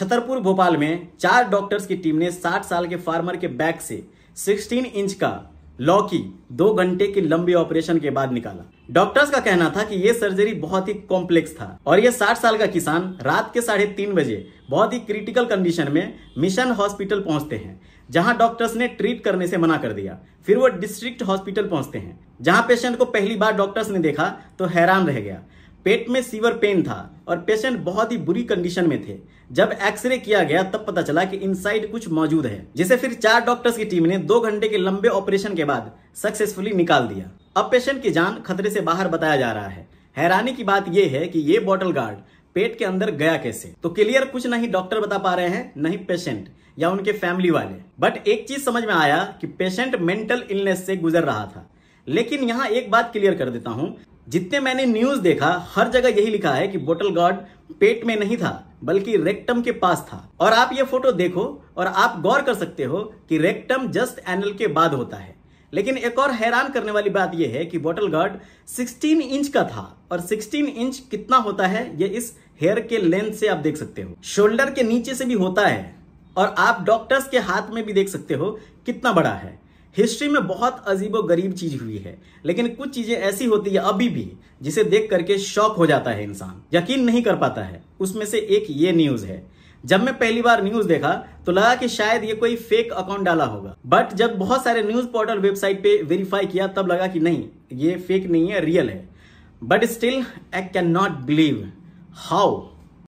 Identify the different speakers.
Speaker 1: छतरपुर भोपाल में चार डॉक्टर्स की टीम ने 60 साल के फार्मर के बैग से 16 इंच का लौकी दो घंटे के लंबे ऑपरेशन के बाद निकाला डॉक्टर्स का कहना था कि ये सर्जरी बहुत ही कॉम्प्लेक्स था और ये 60 साल का किसान रात के साढ़े तीन बजे बहुत ही क्रिटिकल कंडीशन में मिशन हॉस्पिटल पहुंचते हैं जहां डॉक्टर्स ने ट्रीट करने से मना कर दिया फिर वो डिस्ट्रिक्ट हॉस्पिटल पहुंचते हैं जहां पेशेंट को पहली बार डॉक्टर्स ने देखा तो हैरान रह गया पेट में सीवर पेन था और पेशेंट बहुत ही बुरी कंडीशन में थे जब एक्सरे किया गया तब पता चला कि इनसाइड कुछ मौजूद है जिसे फिर चार डॉक्टर्स की टीम ने दो घंटे के लंबे ऑपरेशन के बाद सक्सेसफुली निकाल दिया अब पेशेंट की जान खतरे से बाहर बताया जा रहा है हैरानी की बात यह है कि ये बॉटल गार्ड पेट के अंदर गया कैसे तो क्लियर कुछ नहीं डॉक्टर बता पा रहे हैं नहीं पेशेंट या उनके फैमिली वाले बट एक चीज समझ में आया कि पेशेंट मेंटल इलनेस से गुजर रहा था लेकिन यहाँ एक बात क्लियर कर देता हूँ जितने मैंने न्यूज देखा हर जगह यही लिखा है कि बोटल गॉड पेट में नहीं था बल्कि रेक्टम के पास था और आप ये फोटो देखो और आप गौर कर सकते हो कि रेक्टम जस्ट एनल के बाद होता है लेकिन एक और हैरान करने वाली बात यह है कि बोटल गार्ड 16 इंच का था और 16 इंच कितना होता है ये इस हेयर के लेंथ से आप देख सकते हो शोल्डर के नीचे से भी होता है और आप डॉक्टर्स के हाथ में भी देख सकते हो कितना बड़ा है हिस्ट्री में बहुत अजीब और गरीब चीज हुई है लेकिन कुछ चीजें ऐसी होती है अभी भी जिसे देख करके शौक हो जाता है इंसान यकीन नहीं कर पाता है उसमें से एक ये न्यूज है जब मैं पहली बार न्यूज देखा तो लगा कि शायद ये कोई फेक अकाउंट डाला होगा बट जब बहुत सारे न्यूज पोर्टल वेबसाइट पे वेरीफाई किया तब लगा कि नहीं ये फेक नहीं है रियल है but still I can not believe how